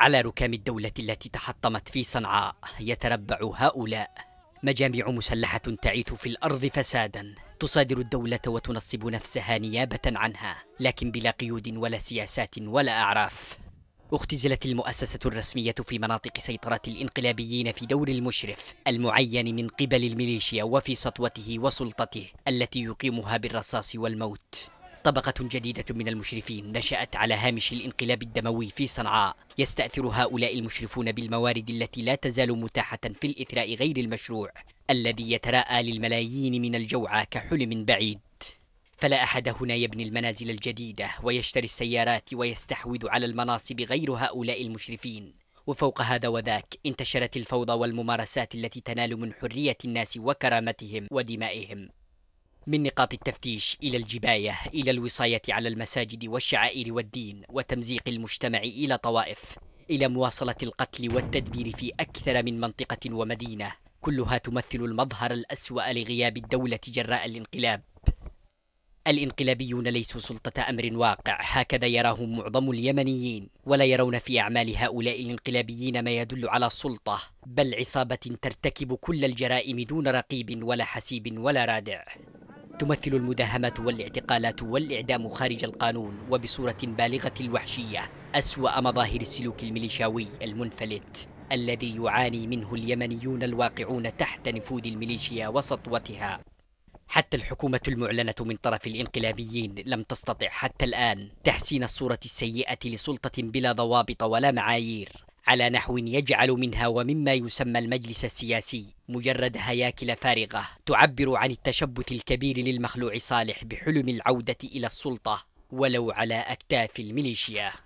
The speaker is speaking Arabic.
على ركام الدولة التي تحطمت في صنعاء يتربع هؤلاء مجاميع مسلحة تعيث في الأرض فسادا تصادر الدولة وتنصب نفسها نيابة عنها لكن بلا قيود ولا سياسات ولا أعراف اختزلت المؤسسة الرسمية في مناطق سيطرة الانقلابيين في دور المشرف المعين من قبل الميليشيا وفي سطوته وسلطته التي يقيمها بالرصاص والموت طبقة جديدة من المشرفين نشأت على هامش الانقلاب الدموي في صنعاء يستأثر هؤلاء المشرفون بالموارد التي لا تزال متاحة في الإثراء غير المشروع الذي يتراءى للملايين من الجوعى كحلم بعيد فلا أحد هنا يبني المنازل الجديدة ويشتري السيارات ويستحوذ على المناصب غير هؤلاء المشرفين وفوق هذا وذاك انتشرت الفوضى والممارسات التي تنال من حرية الناس وكرامتهم ودمائهم من نقاط التفتيش إلى الجباية إلى الوصاية على المساجد والشعائر والدين وتمزيق المجتمع إلى طوائف إلى مواصلة القتل والتدبير في أكثر من منطقة ومدينة كلها تمثل المظهر الأسوأ لغياب الدولة جراء الانقلاب الانقلابيون ليسوا سلطة أمر واقع هكذا يراهم معظم اليمنيين ولا يرون في أعمال هؤلاء الانقلابيين ما يدل على سلطة بل عصابة ترتكب كل الجرائم دون رقيب ولا حسيب ولا رادع تمثل المداهمات والاعتقالات والإعدام خارج القانون وبصورة بالغة الوحشية أسوأ مظاهر السلوك الميليشاوي المنفلت الذي يعاني منه اليمنيون الواقعون تحت نفوذ الميليشيا وسطوتها حتى الحكومة المعلنة من طرف الانقلابيين لم تستطع حتى الآن تحسين الصورة السيئة لسلطة بلا ضوابط ولا معايير على نحو يجعل منها ومما يسمى المجلس السياسي مجرد هياكل فارغه تعبر عن التشبث الكبير للمخلوع صالح بحلم العوده الى السلطه ولو على اكتاف الميليشيا